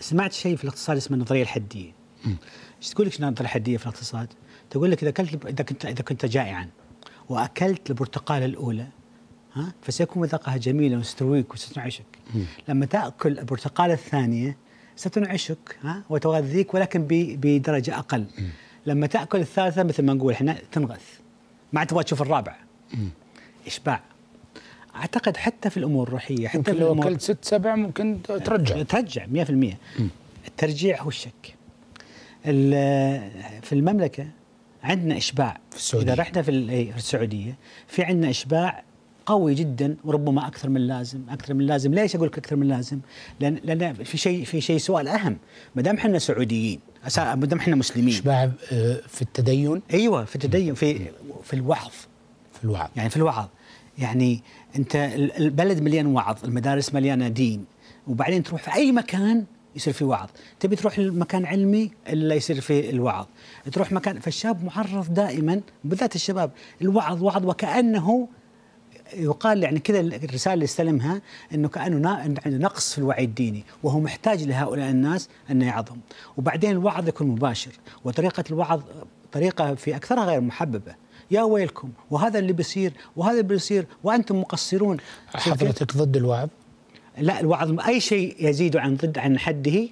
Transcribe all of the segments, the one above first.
سمعت شيء في الاقتصاد اسمه النظريه الحديه ايش تقول لك شنو النظريه الحديه في الاقتصاد؟ تقول لك اذا اكلت اذا كنت اذا كنت جائعا واكلت البرتقاله الاولى ها فسيكون مذاقها جميلا وسترويك وستنعشك لما تاكل البرتقاله الثانيه ستنعشك ها وتغذيك ولكن بدرجه اقل لما تاكل الثالثه مثل ما نقول احنا تنغث ما تبغى تشوف الرابعه اشباع اعتقد حتى في الامور الروحيه حتى في لو اكلت ست سبع ممكن ترجع ترجع 100% الترجيع هو الشك في المملكه عندنا اشباع في السعودية. اذا رحنا إيه، في السعوديه في عندنا اشباع قوي جدا وربما اكثر من اللازم اكثر من اللازم ليش اقول لك اكثر من اللازم لان لان في شيء في شيء سؤال اهم ما دام احنا سعوديين ما دام احنا مسلمين اشباع آه، في التدين ايوه في التدين في في الوعظ في الوعظ يعني في الوعظ يعني انت البلد مليان وعظ المدارس مليانه دين وبعدين تروح في اي مكان يصير في وعظ تبي تروح لمكان علمي الا يصير في الوعظ تروح مكان فالشاب معرض دائما بالذات الشباب الوعظ وعظ وكانه يقال يعني كذا الرساله اللي استلمها انه كانه عنده نقص في الوعي الديني وهو محتاج لهؤلاء الناس انه يعظهم وبعدين الوعظ يكون مباشر وطريقه الوعظ طريقه في اكثرها غير محببه يا ويلكم وهذا اللي بيصير وهذا اللي بيصير وانتم مقصرون حضرتك ضد الوعظ؟ لا الوعظ اي شيء يزيد عن ضد عن حده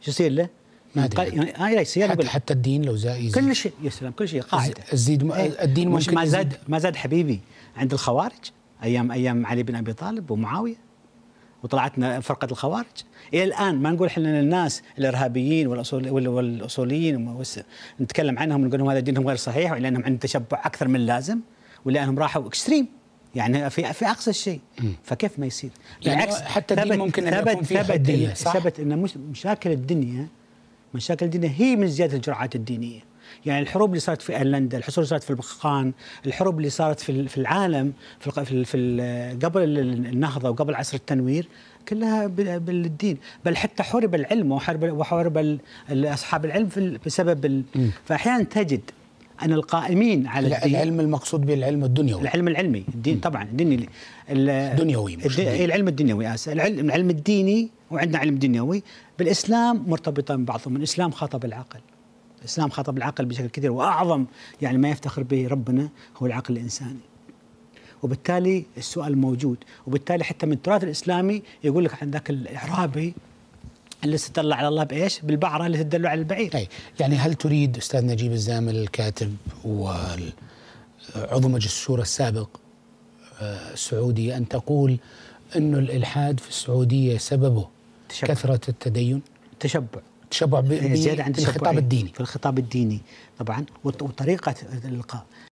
شو يصير له؟ ما ادري آه يعني آية ليس حتى, حتى الدين لو زاد يزيد كل شيء يا سلام كل شيء قاعده الزيد م... إيه، الدين ممكن ما زاد ما زاد حبيبي عند الخوارج ايام ايام علي بن ابي طالب ومعاويه وطلعتنا فرقه الخوارج الى الان ما نقول احنا الناس الارهابيين والاصول والاصوليين نتكلم عنهم ونقول لهم هذا دينهم غير صحيح ولا انهم عندهم تشبع اكثر من اللازم ولانهم انهم راحوا اكستريم يعني في في اقصى الشيء فكيف ما يصير؟ يعني بالعكس يعني حتى الدين ممكن ان ثبت يكون فيه ثبت صح؟ ثبت ان مشاكل الدنيا مشاكل الدنيا هي من زياده الجرعات الدينيه يعني الحروب اللي صارت في ايرلندا، الحروب اللي صارت في البقان، الحروب اللي صارت في في العالم في في, قبل النهضه وقبل عصر التنوير كلها بالدين، بل حتى حورب العلم وحرب وحرب اصحاب العلم بسبب فاحيانا تجد ان القائمين على الدين العلم المقصود به العلم الدنيوي العلم العلمي الدين طبعا الديني الدنيوي مش العلم الدنيوي اسف العلم العلم الديني وعندنا علم دنيوي بالاسلام مرتبطه ببعضهم الاسلام خاطب العقل الإسلام خاطب العقل بشكل كثير وأعظم يعني ما يفتخر به ربنا هو العقل الإنساني وبالتالي السؤال موجود وبالتالي حتى من التراث الإسلامي يقول لك عن ذاك الإعرابي اللي استدل على الله بايش؟ بالبعره اللي تدل على البعير. أي طيب، يعني هل تريد استاذ نجيب الزامل الكاتب وعضو مجلس الشورى السابق آه، السعودي ان تقول انه الالحاد في السعوديه سببه تشبع. كثره التدين؟ تشبع تشبع زياده عن الخطاب إيه؟ الديني في الخطاب الديني طبعا وطريقه الالقاء